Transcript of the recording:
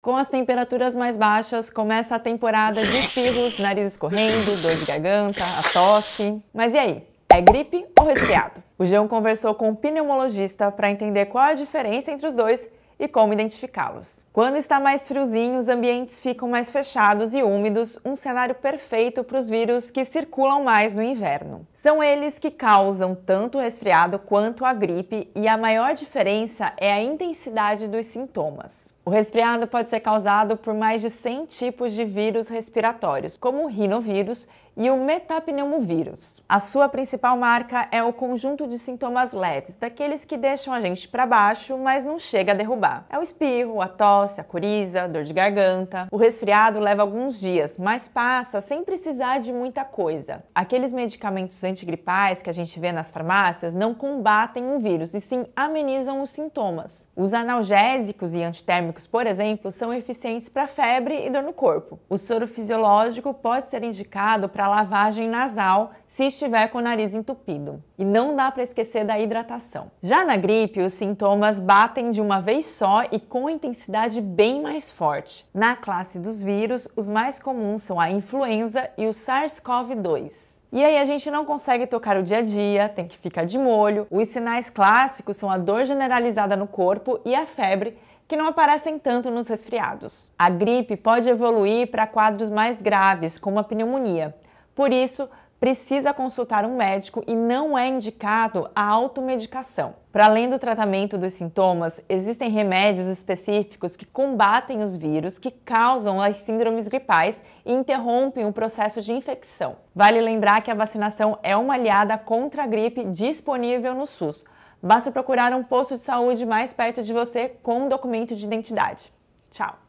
Com as temperaturas mais baixas, começa a temporada de espirros, nariz escorrendo, dor de garganta, a tosse. Mas e aí? É gripe ou resfriado? O João conversou com um pneumologista para entender qual é a diferença entre os dois e como identificá-los. Quando está mais friozinho, os ambientes ficam mais fechados e úmidos, um cenário perfeito para os vírus que circulam mais no inverno. São eles que causam tanto o resfriado quanto a gripe e a maior diferença é a intensidade dos sintomas. O resfriado pode ser causado por mais de 100 tipos de vírus respiratórios, como o rinovírus e o metapneumovírus. A sua principal marca é o conjunto de sintomas leves, daqueles que deixam a gente para baixo, mas não chega a derrubar. É o espirro, a tosse, a coriza, a dor de garganta. O resfriado leva alguns dias, mas passa sem precisar de muita coisa. Aqueles medicamentos antigripais que a gente vê nas farmácias não combatem o vírus e sim amenizam os sintomas. Os analgésicos e antitérmicos, por exemplo, são eficientes para febre e dor no corpo. O soro fisiológico pode ser indicado para lavagem nasal se estiver com o nariz entupido. E não dá para esquecer da hidratação. Já na gripe, os sintomas batem de uma vez só e com intensidade bem mais forte. Na classe dos vírus, os mais comuns são a influenza e o SARS-CoV-2. E aí a gente não consegue tocar o dia a dia, tem que ficar de molho. Os sinais clássicos são a dor generalizada no corpo e a febre, que não aparecem tanto nos resfriados. A gripe pode evoluir para quadros mais graves, como a pneumonia. Por isso, precisa consultar um médico e não é indicado a automedicação. Para além do tratamento dos sintomas, existem remédios específicos que combatem os vírus que causam as síndromes gripais e interrompem o processo de infecção. Vale lembrar que a vacinação é uma aliada contra a gripe disponível no SUS. Basta procurar um posto de saúde mais perto de você com um documento de identidade. Tchau!